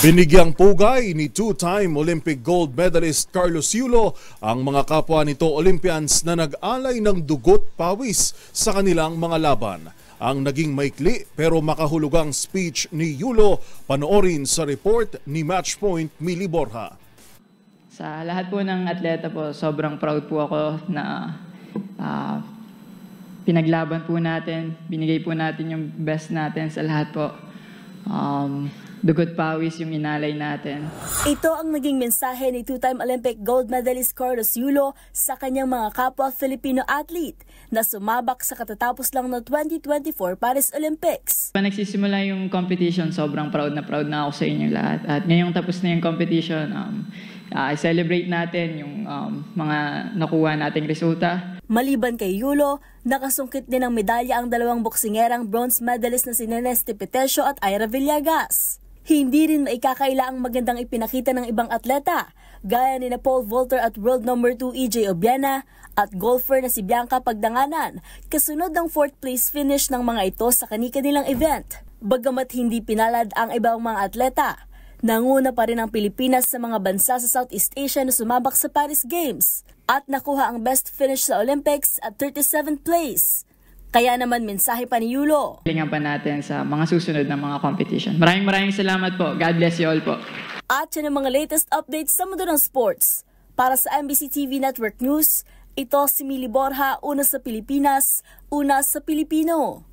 Binigyang pugay ni two-time Olympic gold medalist Carlos Yulo ang mga kapwa nito Olympians na nag-alay ng dugot pawis sa kanilang mga laban. Ang naging maikli pero makahulugang speech ni Yulo panoorin sa report ni Matchpoint Mili Borja. Sa lahat po ng atleta po, sobrang proud po ako na uh, pinaglaban po natin, binigay po natin yung best natin sa lahat po um, dugot pawis yung inalay natin. Ito ang naging mensahe ni two-time Olympic gold medalist Carlos Yulo sa kanyang mga kapwa Filipino athlete na sumabak sa katatapos lang na 2024 Paris Olympics. Pa diba nagsisimula yung competition, sobrang proud na proud na ako sa inyo lahat. At ngayong tapos na yung competition, um, uh, ah, celebrate natin yung um, mga nakuha nating resulta. Maliban kay Yulo, nakasungkit din ng medalya ang dalawang boksingerang bronze medalist na si Neneste Petesio at Ira Villagas. Hindi rin maikakaila ang magandang ipinakita ng ibang atleta, gaya ni Paul Volter at world number 2 EJ Obiana at golfer na si Bianca Pagdanganan, kasunod ng 4th place finish ng mga ito sa kanilang event. Bagamat hindi pinalad ang ibang mga atleta, Nanguna pa rin ang Pilipinas sa mga bansa sa Southeast Asia na sumabak sa Paris Games at nakuha ang best finish sa Olympics at 37th place. Kaya naman mensahe pa ni Yulo. Hilingan pa natin sa mga susunod na mga competition. Maraming maraming salamat po. God bless you all po. At yan ang mga latest updates sa mundo ng sports. Para sa MBC TV Network News, ito si Mili Borja, una sa Pilipinas, una sa Pilipino.